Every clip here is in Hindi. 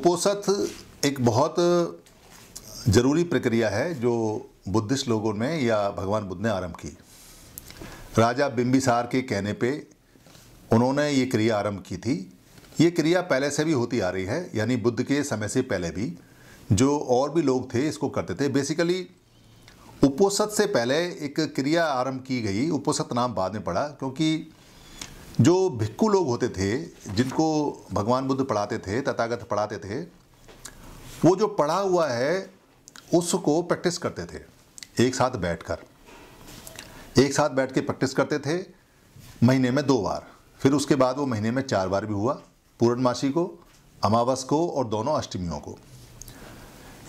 उपोषथ एक बहुत ज़रूरी प्रक्रिया है जो बुद्धिस्ट लोगों ने या भगवान बुद्ध ने आरंभ की राजा बिंबिसार के कहने पे उन्होंने ये क्रिया आरंभ की थी ये क्रिया पहले से भी होती आ रही है यानी बुद्ध के समय से पहले भी जो और भी लोग थे इसको करते थे बेसिकली उपोषत से पहले एक क्रिया आरंभ की गई उपोषत नाम बाद में पड़ा क्योंकि जो भिक्कु लोग होते थे जिनको भगवान बुद्ध पढ़ाते थे तथागत पढ़ाते थे वो जो पढ़ा हुआ है उसको प्रैक्टिस करते थे एक साथ बैठकर एक साथ बैठ के प्रैक्टिस करते थे महीने में दो बार फिर उसके बाद वो महीने में चार बार भी हुआ पूर्णमासी को अमावस को और दोनों अष्टमियों को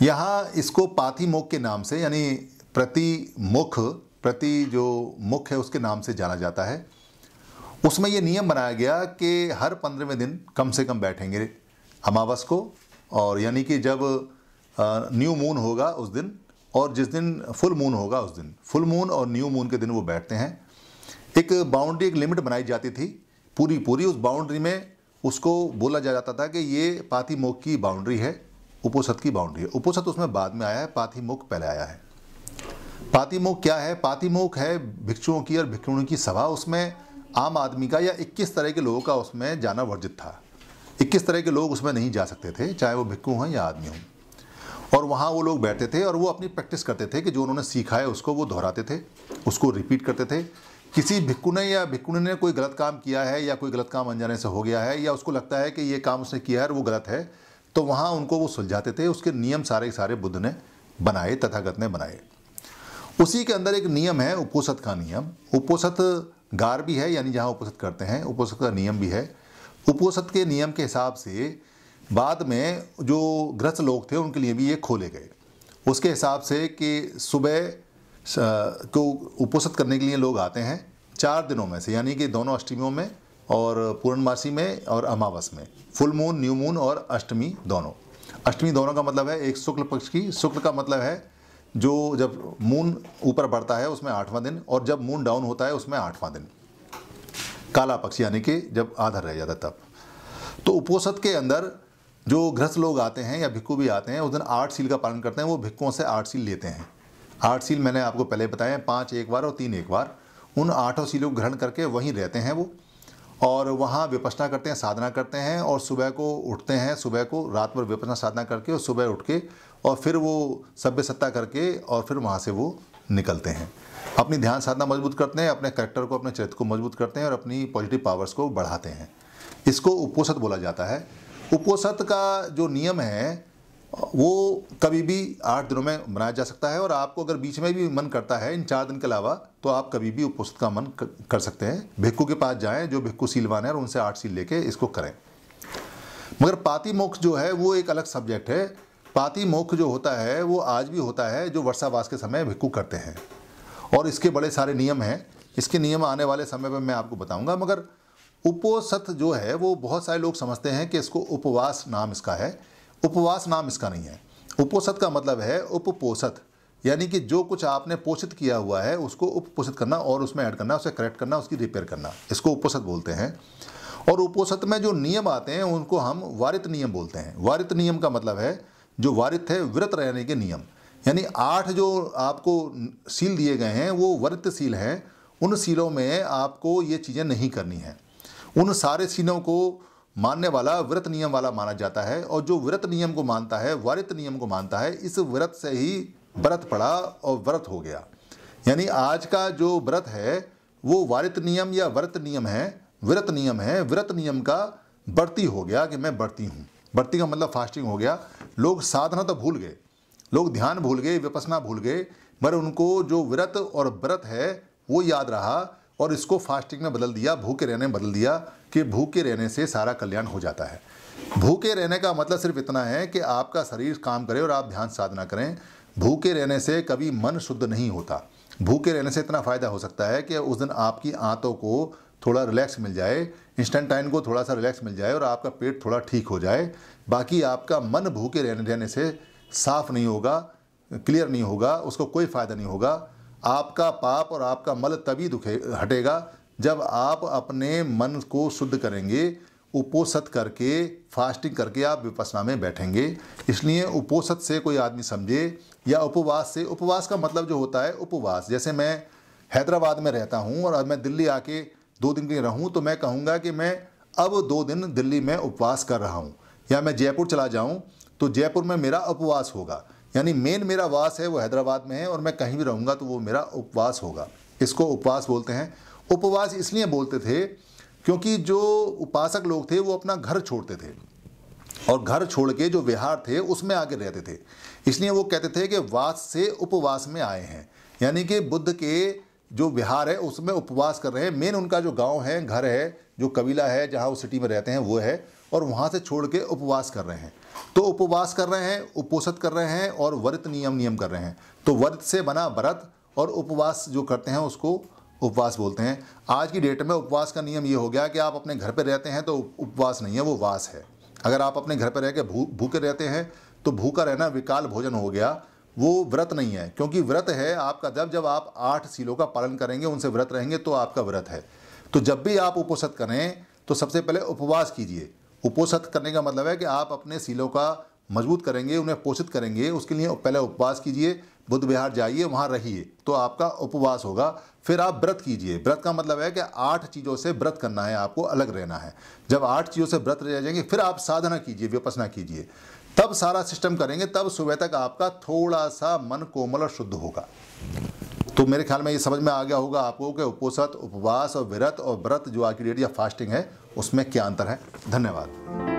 यहाँ इसको पाथी मोख के नाम से यानी प्रति मुख प्रति जो मुख है उसके नाम से जाना जाता है उसमें यह नियम बनाया गया कि हर पंद्रहवें दिन कम से कम बैठेंगे अमावस को और यानी कि जब न्यू मून होगा उस दिन और जिस दिन फुल मून होगा उस दिन फुल मून और न्यू मून के दिन वो बैठते हैं एक बाउंड्री एक लिमिट बनाई जाती थी पूरी पूरी उस बाउंड्री में उसको बोला जा जाता था कि ये पाथीमोख की बाउंड्री है उपोषद की बाउंड्री है उपोषद उसमें बाद में आया है पाथीमोख पहले आया है पातिमोख क्या है पातिमोख है भिक्षुओं की और भिक्षुणों की सभा उसमें आम आदमी का या 21 तरह के लोगों का उसमें जाना वर्जित था 21 तरह के लोग उसमें नहीं जा सकते थे चाहे वो भिक्कू हों या आदमी हों और वहाँ वो लोग बैठते थे और वो अपनी प्रैक्टिस करते थे कि जो उन्होंने सीखा है उसको वो दोहराते थे उसको रिपीट करते थे किसी भिक्कू ने या भिक्कुनी ने कोई गलत काम किया है या कोई गलत काम अनजाने से हो गया है या उसको लगता है कि ये काम उसने किया है और वो गलत है तो वहाँ उनको वो सुलझाते थे उसके नियम सारे के सारे बुद्ध ने बनाए तथागत ने बनाए उसी के अंदर एक नियम है उपोसत का नियम उपोसत गार भी है यानी जहाँ उपोषित करते हैं उपोषित का नियम भी है उपोषित के नियम के हिसाब से बाद में जो ग्रस्त लोग थे उनके लिए भी ये खोले गए उसके हिसाब से कि सुबह को उपोषित करने के लिए लोग आते हैं चार दिनों में से यानी कि दोनों अष्टमियों में और पूर्णमासी में और अमावस में फुल मून न्यू मून और अष्टमी दोनों अष्टमी दोनों का मतलब है एक शुक्ल पक्ष की शुक्ल का मतलब है जो जब मून ऊपर बढ़ता है उसमें आठवां दिन और जब मून डाउन होता है उसमें आठवां दिन काला पक्ष यानी कि जब आधर रह जाता तब तो उपोषद के अंदर जो ग्रस्त लोग आते हैं या भिक्कू भी आते हैं उस दिन आठ सील का पालन करते हैं वो भिक्खुओं से आठ सील लेते हैं आठ सील मैंने आपको पहले बताए हैं पाँच एक बार और तीन एक बार उन आठों सीलों को ग्रहण करके वहीं रहते हैं वो और वहाँ विपसना करते हैं साधना करते हैं और सुबह को उठते हैं सुबह को रात भर विपसना साधना करके और सुबह उठ के और फिर वो सभ्य सत्ता करके और फिर वहाँ से वो निकलते हैं अपनी ध्यान साधना मजबूत करते हैं अपने करेक्टर को अपने चरित्र को मजबूत करते हैं और अपनी पॉजिटिव पावर्स को बढ़ाते हैं इसको उपोषत बोला जाता है उपोषत का जो नियम है वो कभी भी आठ दिनों में मनाया जा सकता है और आपको अगर बीच में भी मन करता है इन चार दिन के अलावा तो आप कभी भी उपोषत का मन कर सकते हैं भिक्खू के पास जाएं जो भिक्खू सीलवान है और उनसे आठ सील लेके इसको करें मगर पाती मोक्ष जो है वो एक अलग सब्जेक्ट है पाती मोक्ष जो होता है वो आज भी होता है जो वर्षावास के समय भिक्कु करते हैं और इसके बड़े सारे नियम हैं इसके नियम आने वाले समय में मैं आपको बताऊंगा मगर उपोसत जो है वो बहुत सारे लोग समझते हैं कि इसको उपवास नाम इसका है उपवास नाम इसका नहीं है उपोसत का मतलब है उपपोषत यानी कि जो कुछ आपने पोषित किया हुआ है उसको उपपोषित करना और उसमें ऐड करना उसे करेक्ट करना उसकी रिपेयर करना इसको उपोसत बोलते हैं और उपोसत में जो नियम आते हैं उनको हम वारित नियम बोलते हैं वारित नियम का मतलब है जो वारित है व्रत रहने के नियम यानी आठ जो आपको सील दिए गए हैं वो वृत सील हैं उन सीलों में आपको ये चीज़ें नहीं करनी हैं उन सारे सीलों को मानने वाला व्रत नियम वाला माना जाता है और जो व्रत नियम को मानता है वारित नियम को मानता है इस व्रत से ही व्रत पड़ा और व्रत हो गया यानी आज का जो व्रत है वो वारित नियम या व्रत नियम है व्रत नियम है व्रत नियम का बढ़ती हो गया कि मैं बढ़ती हूँ भक्ति का मतलब फास्टिंग हो गया लोग साधना तो भूल गए लोग ध्यान भूल गए विपसना भूल गए मगर उनको जो व्रत और व्रत है वो याद रहा और इसको फास्टिंग में बदल दिया भूखे रहने में बदल दिया कि भूखे रहने से सारा कल्याण हो जाता है भूखे रहने का मतलब सिर्फ इतना है कि आपका शरीर काम करे और आप ध्यान साधना करें भूखे रहने से कभी मन शुद्ध नहीं होता भूखे रहने से इतना फ़ायदा हो सकता है कि उस दिन आपकी आंतों को थोड़ा रिलैक्स मिल जाए इंस्टेंटाइन को थोड़ा सा रिलैक्स मिल जाए और आपका पेट थोड़ा ठीक हो जाए बाकी आपका मन भूखे रहने रहने से साफ़ नहीं होगा क्लियर नहीं होगा उसको कोई फ़ायदा नहीं होगा आपका पाप और आपका मल तभी दुखे हटेगा जब आप अपने मन को शुद्ध करेंगे उपोषत करके फास्टिंग करके आप विपसना में बैठेंगे इसलिए उपोषत से कोई आदमी समझे या उपवास से उपवास का मतलब जो होता है उपवास जैसे मैं हैदराबाद में रहता हूँ और मैं दिल्ली आके दो दिन कहीं रहूँ तो मैं कहूँगा कि मैं अब दो दिन दिल्ली में उपवास कर रहा हूँ या मैं जयपुर चला जाऊँ तो जयपुर में मेरा उपवास होगा यानी मेन मेरा वास है वो हैदराबाद में है और मैं कहीं भी रहूँगा तो वो मेरा उपवास होगा इसको उपवास बोलते हैं उपवास इसलिए बोलते थे क्योंकि जो उपासक लोग थे वो अपना घर छोड़ते थे और घर छोड़ के जो विहार थे उसमें आगे रहते थे इसलिए वो कहते थे कि वास से उपवास में आए हैं यानी कि बुद्ध के जो बिहार है उसमें उपवास कर रहे हैं मेन उनका जो गांव है घर है जो कबीला है जहां वो सिटी में रहते हैं वो है और वहां से छोड़ के उपवास कर रहे हैं तो उपवास कर रहे हैं उपोषित कर रहे हैं और व्रत नियम नियम कर रहे हैं तो व्रत से बना व्रत और उपवास जो करते हैं उसको उपवास बोलते हैं आज की डेट में उपवास का नियम ये हो गया कि आप अपने घर पर रहते हैं तो उपवास नहीं है वो वास है अगर आप अपने घर पर रह के भू भूखे रहते हैं तो भूखा रहना विकाल भोजन हो गया वो व्रत नहीं है क्योंकि व्रत है आपका जब जब आप आठ सीलों का पालन करेंगे उनसे व्रत रहेंगे तो आपका व्रत है तो जब भी आप उपोषित करें तो सबसे पहले उपवास कीजिए उपोषित करने का मतलब है कि आप अपने सीलों का मजबूत करेंगे उन्हें पोषित करेंगे उसके लिए पहले उपवास कीजिए बुद्ध विहार जाइए वहाँ रहिए तो आपका उपवास होगा फिर आप व्रत कीजिए व्रत का मतलब है कि आठ चीज़ों से व्रत करना है आपको अलग रहना है जब आठ चीज़ों से व्रत रह जाएंगे फिर आप साधना कीजिए व्यपसना कीजिए तब सारा सिस्टम करेंगे तब सुबह तक आपका थोड़ा सा मन कोमल और शुद्ध होगा तो मेरे ख्याल में ये समझ में आ गया होगा आपको कि उपोषत उपवास और विरत और व्रत जो आज की डेट या फास्टिंग है उसमें क्या अंतर है धन्यवाद